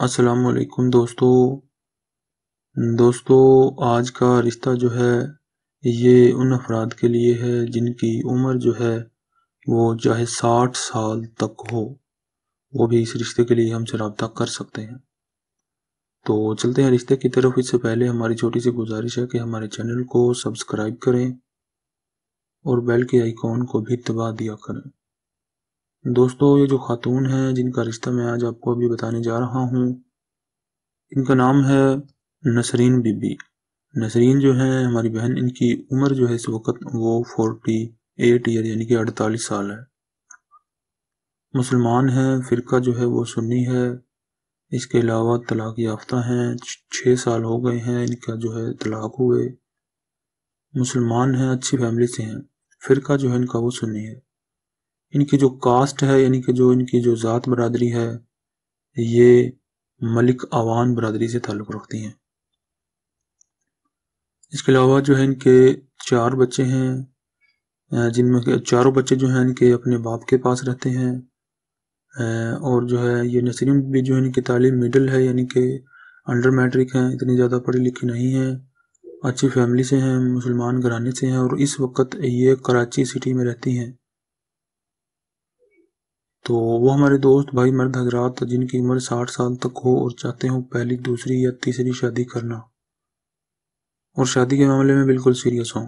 असलकुम दोस्तों दोस्तों आज का रिश्ता जो है ये उन अफराद के लिए है जिनकी उम्र जो है वो चाहे साठ साल तक हो वो भी इस रिश्ते के लिए हमसे रबता कर सकते हैं तो चलते हैं रिश्ते की तरफ इससे पहले हमारी छोटी सी गुजारिश है कि हमारे चैनल को सब्सक्राइब करें और बेल के आइकॉन को भी दबा दिया करें दोस्तों ये जो खातून है जिनका रिश्ता मैं आज आपको अभी बताने जा रहा हूँ इनका नाम है नसरीन बीबी नसरीन जो है हमारी बहन इनकी उम्र जो है इस वक्त वो फोर्टी एट ईयर यानी कि अड़तालीस साल है मुसलमान है फ़िरका जो है वो सुन्नी है इसके अलावा तलाक याफ्ता हैं छः साल हो गए हैं इनका जो है तलाक हुए मुसलमान हैं अच्छी फैमिली से हैं फ़िरका जो है इनका वो सुन्नी है इनकी जो कास्ट है यानी कि जो इनकी जो ज़ात बरदरी है ये मलिक अवान बरदरी से ताल्लुक़ रखती हैं इसके अलावा जो है इनके चार बच्चे हैं जिनमें चारों बच्चे जो हैं इनके अपने बाप के पास रहते हैं और जो है ये नसरी भी जो है इनकी तालीम मिडल है यानी कि अंडर मैट्रिक हैं इतनी ज़्यादा पढ़ी लिखी नहीं हैं अच्छी फैमिली से हैं मुसलमान घराने से हैं और इस वक्त ये कराची सिटी में रहती हैं तो वो हमारे दोस्त भाई मर्द हजरात जिनकी उम्र साठ साल तक हो और चाहते हो पहली दूसरी या तीसरी शादी करना और शादी के मामले में बिल्कुल सीरियस हों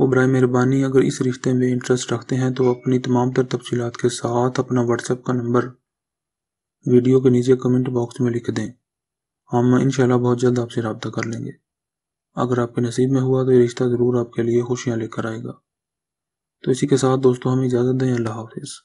वो बर मेहरबानी अगर इस रिश्ते में इंटरेस्ट रखते हैं तो अपनी तमाम तर तफसीत के साथ अपना व्हाट्सएप का नंबर वीडियो के नीचे कमेंट बॉक्स में लिख दें हम इन बहुत जल्द आपसे रबता कर लेंगे अगर आपके नसीब में हुआ तो ये रिश्ता ज़रूर आपके लिए खुशियाँ लेकर आएगा तो इसी के साथ दोस्तों हमें इजाज़त दें अल्लाह हाफिज़